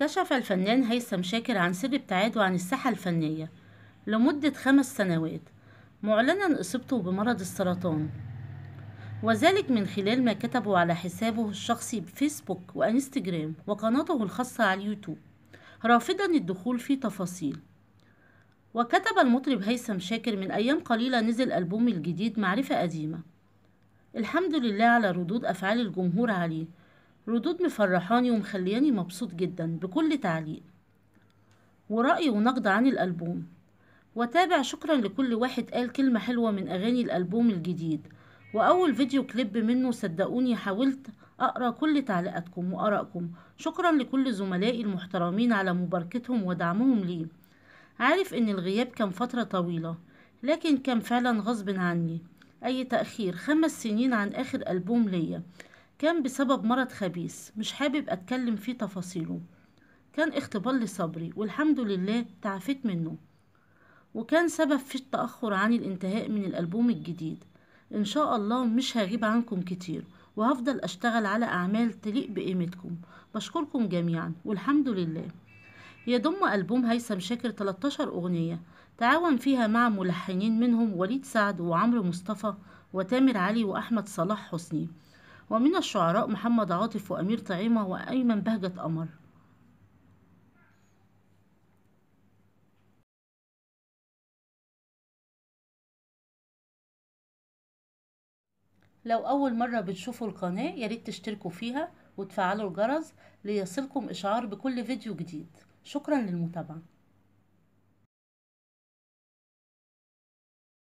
كشف الفنان هيثم شاكر عن سر ابتعاده عن الساحة الفنية لمدة خمس سنوات معلنا إصابته بمرض السرطان وذلك من خلال ما كتبه على حسابه الشخصي بفيسبوك وانستجرام وقناته الخاصة على اليوتيوب رافضا الدخول في تفاصيل وكتب المطرب هيثم شاكر من أيام قليلة نزل ألبوم الجديد معرفة قديمة الحمد لله على ردود أفعال الجمهور عليه ردود مفرحاني ومخلياني مبسوط جدا بكل تعليق ورأي ونقد عن الألبوم وتابع شكرا لكل واحد قال كلمة حلوة من أغاني الألبوم الجديد وأول فيديو كليب منه صدقوني حاولت أقرأ كل تعليقاتكم وأرائكم شكرا لكل زملائي المحترمين على مباركتهم ودعمهم لي عارف إن الغياب كان فترة طويلة لكن كان فعلا غصب عني أي تأخير خمس سنين عن آخر ألبوم ليا كان بسبب مرض خبيث مش حابب أتكلم فيه تفاصيله كان اختبار لصبري والحمد لله تعافيت منه وكان سبب في التأخر عن الانتهاء من الألبوم الجديد إن شاء الله مش هغيب عنكم كتير وهفضل أشتغل على أعمال تليق بقيمتكم بشكركم جميعا والحمد لله يضم ألبوم هيثم شاكر 13 أغنية تعاون فيها مع ملحنين منهم وليد سعد وعمرو مصطفى وتامر علي وأحمد صلاح حسني ومن الشعراء محمد عاطف وأمير طعيمة وأيمن بهجة قمر لو أول مرة بتشوفوا القناة ياريت تشتركوا فيها وتفعلوا الجرس ليصلكم إشعار بكل فيديو جديد شكرا للمتابعة